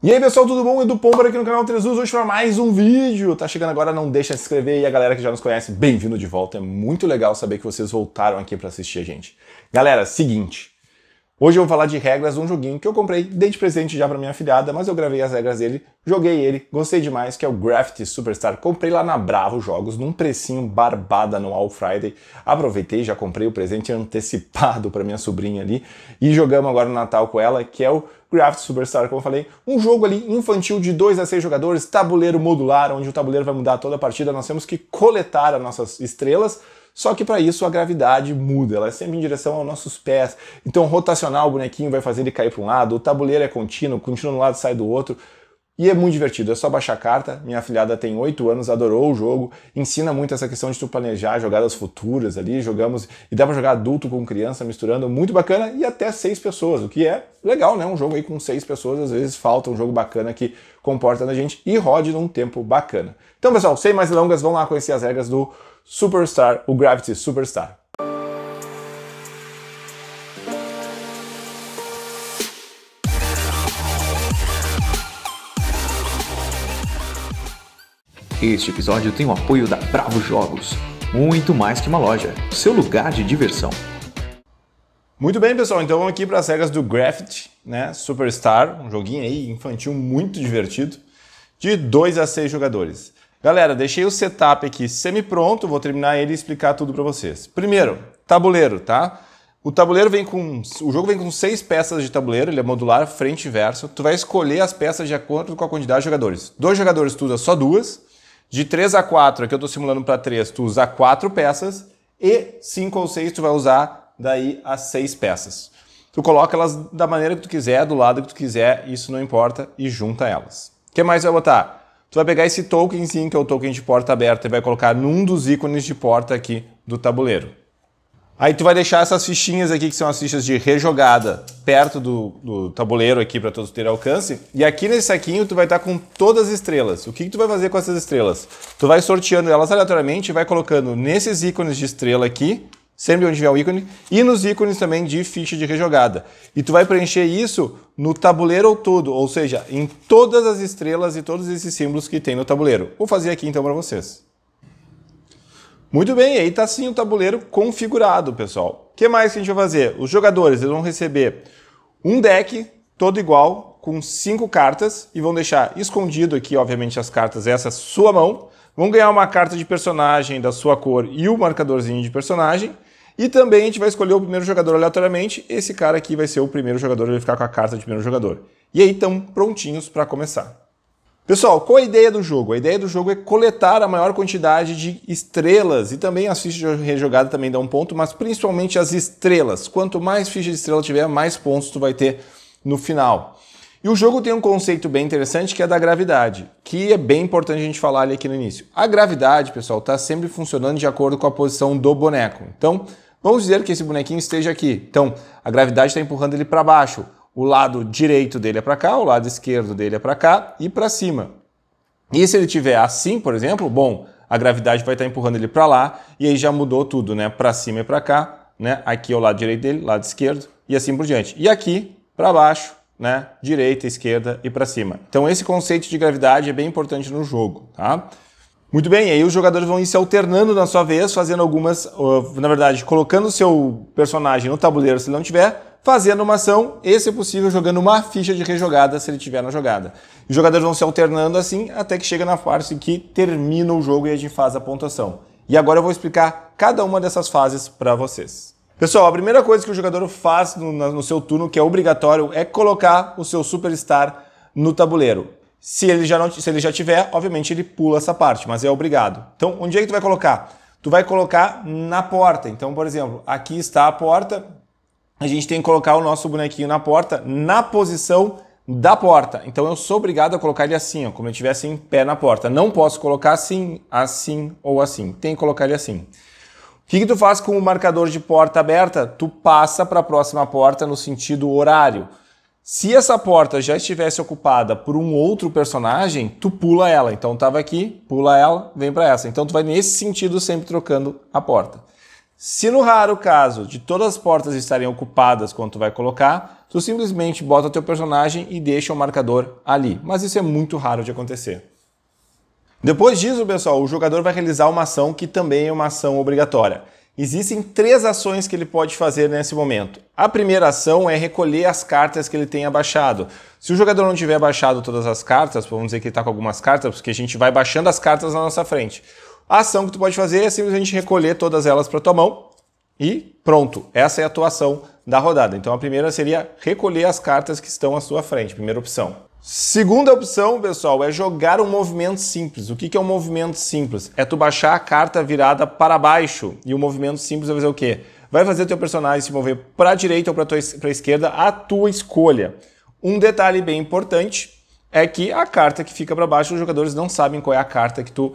E aí pessoal, tudo bom? Edu Pombar aqui no canal 3 hoje para mais um vídeo. Tá chegando agora, não deixa de se inscrever e a galera que já nos conhece, bem-vindo de volta. É muito legal saber que vocês voltaram aqui para assistir a gente. Galera, seguinte, Hoje eu vou falar de regras de um joguinho que eu comprei, dei de presente já para minha filhada, mas eu gravei as regras dele, joguei ele, gostei demais, que é o Graffiti Superstar. Comprei lá na Bravo Jogos, num precinho barbada no All Friday. Aproveitei, já comprei o presente antecipado para minha sobrinha ali e jogamos agora no Natal com ela, que é o Graft Superstar, como eu falei, um jogo ali infantil de 2 a 6 jogadores, tabuleiro modular, onde o tabuleiro vai mudar toda a partida, nós temos que coletar as nossas estrelas só que para isso a gravidade muda, ela é sempre em direção aos nossos pés. Então rotacionar o bonequinho vai fazer ele cair para um lado, o tabuleiro é contínuo, continua de um lado sai do outro. E é muito divertido, é só baixar a carta. Minha afilhada tem 8 anos, adorou o jogo, ensina muito essa questão de tu planejar jogadas futuras ali, jogamos e dá para jogar adulto com criança misturando, muito bacana e até 6 pessoas, o que é legal, né? Um jogo aí com 6 pessoas, às vezes falta um jogo bacana que comporta na gente e rode num tempo bacana. Então, pessoal, sem mais delongas, vamos lá conhecer as regras do Superstar, o Gravity Superstar. Este episódio tem o apoio da Bravo Jogos, muito mais que uma loja, seu lugar de diversão. Muito bem, pessoal, então vamos aqui para as regras do Graffiti, né? Superstar, um joguinho aí infantil muito divertido, de 2 a 6 jogadores. Galera, deixei o setup aqui semi-pronto, vou terminar ele e explicar tudo para vocês. Primeiro, tabuleiro, tá? O tabuleiro vem com. O jogo vem com seis peças de tabuleiro, ele é modular, frente e verso. Tu vai escolher as peças de acordo com a quantidade de jogadores. Dois jogadores tu usa só duas. De 3 a 4, aqui eu estou simulando para 3, tu usa quatro peças. E 5 ou 6, tu vai usar daí as seis peças. Tu coloca elas da maneira que tu quiser, do lado que tu quiser, isso não importa, e junta elas. O que mais vai botar? Tu vai pegar esse tokenzinho, que é o token de porta aberta, e vai colocar num dos ícones de porta aqui do tabuleiro. Aí tu vai deixar essas fichinhas aqui, que são as fichas de rejogada, perto do, do tabuleiro aqui para todos terem alcance. E aqui nesse saquinho tu vai estar tá com todas as estrelas. O que, que, tu vai fazer com essas estrelas? Tu vai sorteando elas aleatoriamente e vai colocando nesses ícones de estrela aqui sempre onde tiver o ícone, e nos ícones também de ficha de rejogada. E tu vai preencher isso no tabuleiro todo, ou seja, em todas as estrelas e todos esses símbolos que tem no tabuleiro. Vou fazer aqui então para vocês. Muito bem, aí está sim o tabuleiro configurado, pessoal. O que mais que a gente vai fazer? Os jogadores eles vão receber um deck todo igual, com cinco cartas, e vão deixar escondido aqui, obviamente, as cartas, essa sua mão. Vão ganhar uma carta de personagem da sua cor e o um marcadorzinho de personagem e também a gente vai escolher o primeiro jogador aleatoriamente. Esse cara aqui vai ser o primeiro jogador, ele vai ficar com a carta de primeiro jogador. E aí estão prontinhos para começar. Pessoal, qual a ideia do jogo? A ideia do jogo é coletar a maior quantidade de estrelas e também as fichas de rejogada também dá um ponto, mas principalmente as estrelas. Quanto mais fichas de estrela tiver, mais pontos tu vai ter no final. E o jogo tem um conceito bem interessante que é da gravidade, que é bem importante a gente falar ali aqui no início. A gravidade, pessoal, está sempre funcionando de acordo com a posição do boneco. Então, Vamos dizer que esse bonequinho esteja aqui. Então, a gravidade está empurrando ele para baixo. O lado direito dele é para cá, o lado esquerdo dele é para cá e para cima. E se ele tiver assim, por exemplo, bom, a gravidade vai estar tá empurrando ele para lá e aí já mudou tudo, né? Para cima e para cá, né? Aqui é o lado direito dele, lado esquerdo e assim por diante. E aqui para baixo, né? Direita, esquerda e para cima. Então esse conceito de gravidade é bem importante no jogo, tá? Muito bem, aí os jogadores vão ir se alternando na sua vez, fazendo algumas, uh, na verdade, colocando o seu personagem no tabuleiro se ele não tiver, fazendo uma ação e, se é possível, jogando uma ficha de rejogada se ele tiver na jogada. Os jogadores vão se alternando assim até que chega na fase que termina o jogo e a gente faz a pontuação. E agora eu vou explicar cada uma dessas fases para vocês. Pessoal, a primeira coisa que o jogador faz no, no seu turno, que é obrigatório, é colocar o seu superstar no tabuleiro. Se ele, já não, se ele já tiver, obviamente ele pula essa parte, mas é obrigado. Então, onde é que tu vai colocar? Tu vai colocar na porta. Então, por exemplo, aqui está a porta. A gente tem que colocar o nosso bonequinho na porta, na posição da porta. Então, eu sou obrigado a colocar ele assim, ó, como eu estivesse em pé na porta. Não posso colocar assim, assim ou assim. Tem que colocar ele assim. O que, que tu faz com o marcador de porta aberta? Tu passa para a próxima porta no sentido horário. Se essa porta já estivesse ocupada por um outro personagem, tu pula ela. Então tava aqui, pula ela, vem para essa. Então tu vai nesse sentido sempre trocando a porta. Se no raro caso de todas as portas estarem ocupadas quando tu vai colocar, tu simplesmente bota teu personagem e deixa o marcador ali. Mas isso é muito raro de acontecer. Depois disso, pessoal, o jogador vai realizar uma ação que também é uma ação obrigatória. Existem três ações que ele pode fazer nesse momento. A primeira ação é recolher as cartas que ele tenha baixado. Se o jogador não tiver baixado todas as cartas, vamos dizer que ele está com algumas cartas, porque a gente vai baixando as cartas na nossa frente. A ação que tu pode fazer é simplesmente recolher todas elas para tua mão e pronto. Essa é a tua ação da rodada. Então a primeira seria recolher as cartas que estão à sua frente, primeira opção. Segunda opção, pessoal, é jogar um movimento simples. O que é um movimento simples? É tu baixar a carta virada para baixo. E o movimento simples vai é fazer o quê? Vai fazer teu personagem se mover para a direita ou para a esquerda, a tua escolha. Um detalhe bem importante é que a carta que fica para baixo, os jogadores não sabem qual é a carta que tu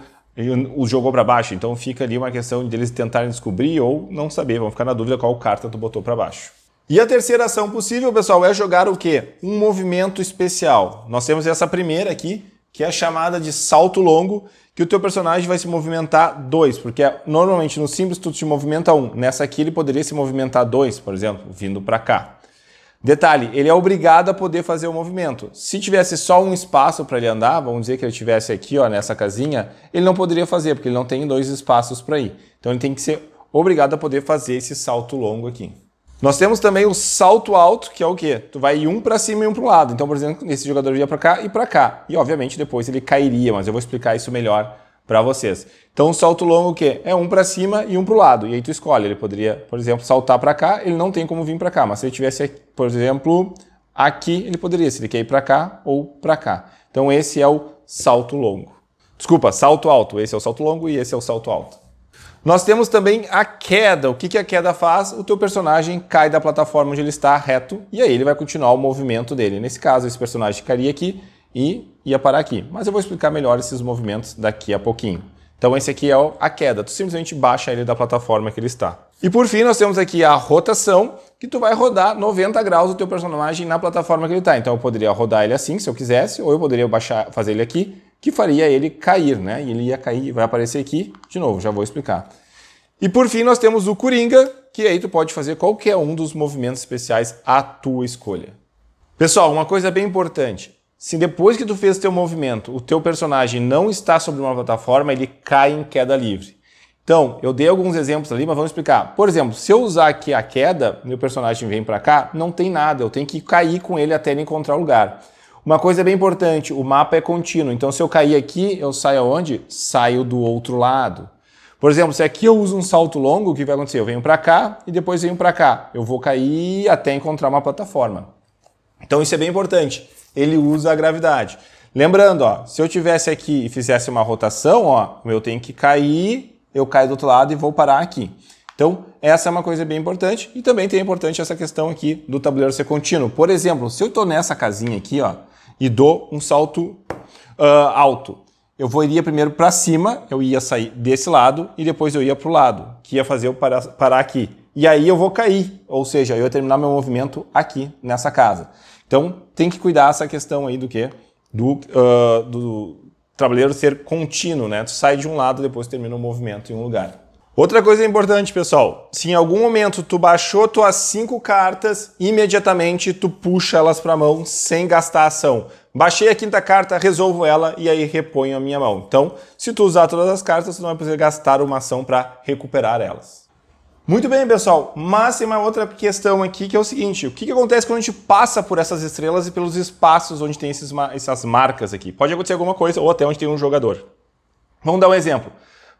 jogou para baixo. Então fica ali uma questão deles tentarem descobrir ou não saber, vão ficar na dúvida qual carta tu botou para baixo. E a terceira ação possível, pessoal, é jogar o quê? Um movimento especial. Nós temos essa primeira aqui, que é chamada de salto longo, que o teu personagem vai se movimentar dois, porque é, normalmente no simples tu se movimenta um. Nessa aqui ele poderia se movimentar dois, por exemplo, vindo para cá. Detalhe, ele é obrigado a poder fazer o movimento. Se tivesse só um espaço para ele andar, vamos dizer que ele tivesse aqui, ó, nessa casinha, ele não poderia fazer, porque ele não tem dois espaços para ir. Então ele tem que ser obrigado a poder fazer esse salto longo aqui. Nós temos também o salto alto, que é o quê? Tu vai um para cima e um para o lado. Então, por exemplo, esse jogador ia para cá e para cá. E, obviamente, depois ele cairia, mas eu vou explicar isso melhor para vocês. Então, o salto longo o quê? É um para cima e um para o lado. E aí tu escolhe. Ele poderia, por exemplo, saltar para cá, ele não tem como vir para cá. Mas se ele tivesse, por exemplo, aqui, ele poderia. Se ele quer ir para cá ou para cá. Então, esse é o salto longo. Desculpa, salto alto. Esse é o salto longo e esse é o salto alto. Nós temos também a queda. O que, que a queda faz? O teu personagem cai da plataforma onde ele está reto e aí ele vai continuar o movimento dele. Nesse caso, esse personagem ficaria aqui e ia parar aqui. Mas eu vou explicar melhor esses movimentos daqui a pouquinho. Então esse aqui é a queda. Tu simplesmente baixa ele da plataforma que ele está. E por fim, nós temos aqui a rotação, que tu vai rodar 90 graus o teu personagem na plataforma que ele está. Então eu poderia rodar ele assim, se eu quisesse, ou eu poderia baixar, fazer ele aqui que faria ele cair, né? Ele ia cair, vai aparecer aqui de novo, já vou explicar. E por fim, nós temos o Coringa, que aí tu pode fazer qualquer um dos movimentos especiais à tua escolha. Pessoal, uma coisa bem importante. Se depois que tu fez teu movimento, o teu personagem não está sobre uma plataforma, ele cai em queda livre. Então, eu dei alguns exemplos ali, mas vamos explicar. Por exemplo, se eu usar aqui a queda, meu personagem vem para cá, não tem nada, eu tenho que cair com ele até ele encontrar o lugar. Uma coisa bem importante, o mapa é contínuo. Então, se eu cair aqui, eu saio aonde? Saio do outro lado. Por exemplo, se aqui eu uso um salto longo, o que vai acontecer? Eu venho para cá e depois venho para cá. Eu vou cair até encontrar uma plataforma. Então, isso é bem importante. Ele usa a gravidade. Lembrando, ó, se eu tivesse aqui e fizesse uma rotação, ó, eu tenho que cair, eu caio do outro lado e vou parar aqui. Então, essa é uma coisa bem importante e também tem importante essa questão aqui do tabuleiro ser contínuo. Por exemplo, se eu estou nessa casinha aqui, ó, e dou um salto uh, alto. Eu vou iria primeiro para cima, eu ia sair desse lado e depois eu ia para o lado, que ia fazer eu parar, parar aqui. E aí eu vou cair, ou seja, eu ia terminar meu movimento aqui nessa casa. Então tem que cuidar essa questão aí do que? Do, uh, do, ser contínuo, né? Tu sai de um lado, depois termina o movimento em um lugar. Outra coisa importante, pessoal, se em algum momento tu baixou tuas cinco cartas, imediatamente tu puxa elas para a mão sem gastar ação. Baixei a quinta carta, resolvo ela e aí reponho a minha mão. Então, se tu usar todas as cartas, tu não vai precisar gastar uma ação para recuperar elas. Muito bem, pessoal, mas tem uma outra questão aqui que é o seguinte, o que, que acontece quando a gente passa por essas estrelas e pelos espaços onde tem esses, essas marcas aqui? Pode acontecer alguma coisa ou até onde tem um jogador. Vamos dar um exemplo.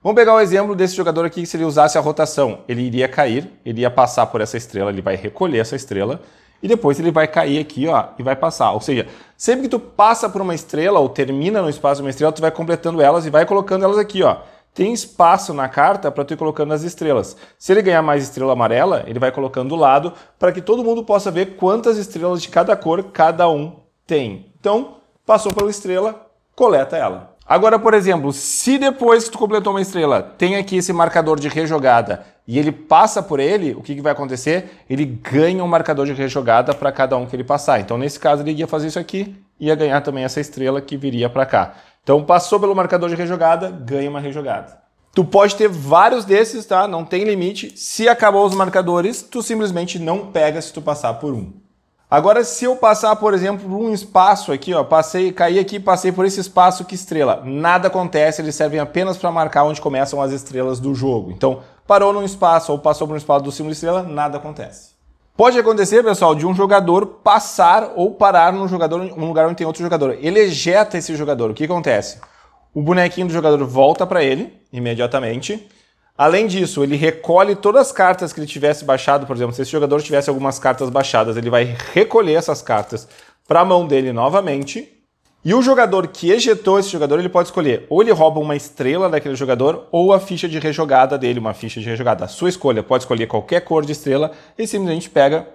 Vamos pegar o exemplo desse jogador aqui que se ele usasse a rotação, ele iria cair, ele ia passar por essa estrela, ele vai recolher essa estrela e depois ele vai cair aqui, ó, e vai passar. Ou seja, sempre que tu passa por uma estrela ou termina no espaço de uma estrela, tu vai completando elas e vai colocando elas aqui, ó. Tem espaço na carta para tu ir colocando as estrelas. Se ele ganhar mais estrela amarela, ele vai colocando do lado para que todo mundo possa ver quantas estrelas de cada cor cada um tem. Então, passou pela estrela, coleta ela. Agora, por exemplo, se depois que tu completou uma estrela tem aqui esse marcador de rejogada e ele passa por ele, o que, que vai acontecer? Ele ganha um marcador de rejogada para cada um que ele passar. Então, nesse caso, ele ia fazer isso aqui e ia ganhar também essa estrela que viria para cá. Então, passou pelo marcador de rejogada, ganha uma rejogada. Tu pode ter vários desses, tá? Não tem limite. Se acabou os marcadores, tu simplesmente não pega se tu passar por um. Agora, se eu passar, por exemplo, um espaço aqui, ó, passei, caí aqui, passei por esse espaço que estrela, nada acontece, eles servem apenas para marcar onde começam as estrelas do jogo. Então, parou num espaço ou passou por um espaço do símbolo de estrela, nada acontece. Pode acontecer, pessoal, de um jogador passar ou parar num jogador, um lugar onde tem outro jogador. Ele ejeta esse jogador. O que acontece? O bonequinho do jogador volta para ele imediatamente Além disso, ele recolhe todas as cartas que ele tivesse baixado, por exemplo, se esse jogador tivesse algumas cartas baixadas, ele vai recolher essas cartas para a mão dele novamente. E o jogador que ejetou esse jogador, ele pode escolher ou ele rouba uma estrela daquele jogador ou a ficha de rejogada dele, uma ficha de rejogada. A sua escolha, pode escolher qualquer cor de estrela e simplesmente pega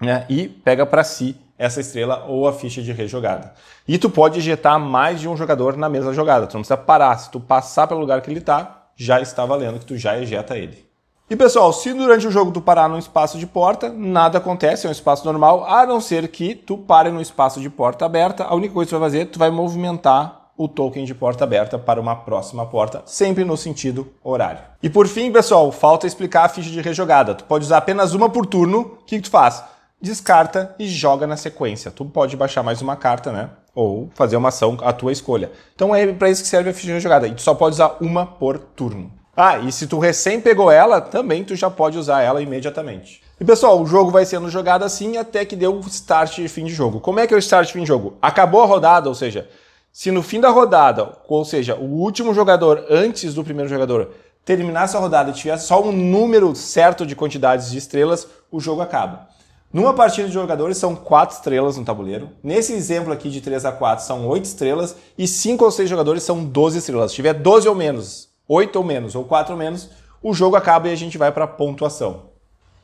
né, e pega para si essa estrela ou a ficha de rejogada. E tu pode ejetar mais de um jogador na mesma jogada. Tu não precisa parar. Se tu passar pelo lugar que ele está, já está valendo, que tu já ejeta ele. E pessoal, se durante o jogo tu parar num espaço de porta, nada acontece, é um espaço normal, a não ser que tu pare num espaço de porta aberta, a única coisa que tu vai fazer, tu vai movimentar o token de porta aberta para uma próxima porta, sempre no sentido horário. E por fim, pessoal, falta explicar a ficha de rejogada. Tu pode usar apenas uma por turno, o que, que tu faz? Descarta e joga na sequência. Tu pode baixar mais uma carta, né? ou fazer uma ação à tua escolha. Então é para isso que serve a de jogada. E tu só pode usar uma por turno. Ah, e se tu recém pegou ela, também tu já pode usar ela imediatamente. E pessoal, o jogo vai sendo jogado assim até que deu o start de fim de jogo. Como é que é o start de fim de jogo? Acabou a rodada, ou seja, se no fim da rodada, ou seja, o último jogador antes do primeiro jogador terminasse a rodada e tivesse só um número certo de quantidades de estrelas, o jogo acaba. Numa partida de jogadores são quatro estrelas no tabuleiro. Nesse exemplo aqui de 3 a 4 são oito estrelas e cinco ou seis jogadores são 12 estrelas. Se tiver 12 ou menos, oito ou menos ou quatro ou menos, o jogo acaba e a gente vai para pontuação.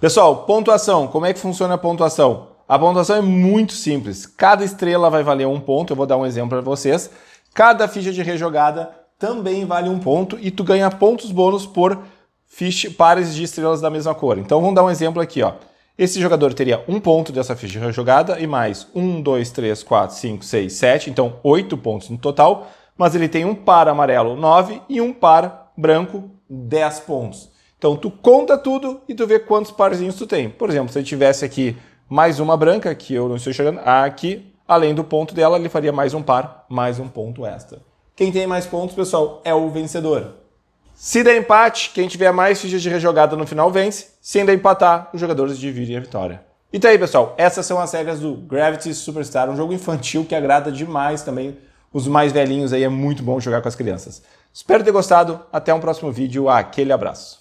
Pessoal, pontuação, como é que funciona a pontuação? A pontuação é muito simples. Cada estrela vai valer um ponto, eu vou dar um exemplo para vocês. Cada ficha de rejogada também vale um ponto e tu ganha pontos bônus por ficha, pares de estrelas da mesma cor. Então vamos dar um exemplo aqui, ó. Esse jogador teria um ponto dessa ficha jogada e mais um, dois, três, quatro, cinco, seis, sete, então oito pontos no total, mas ele tem um par amarelo, nove, e um par branco, dez pontos. Então tu conta tudo e tu vê quantos parzinhos tu tem. Por exemplo, se eu tivesse aqui mais uma branca, que eu não estou enxergando, aqui, além do ponto dela, ele faria mais um par, mais um ponto extra. Quem tem mais pontos, pessoal, é o vencedor. Se der empate, quem tiver mais fichas de rejogada no final vence. Se ainda empatar, os jogadores dividem a vitória. E então tá aí, pessoal. Essas são as regras do Gravity Superstar, um jogo infantil que agrada demais também os mais velhinhos aí. É muito bom jogar com as crianças. Espero ter gostado. Até um próximo vídeo. Aquele abraço.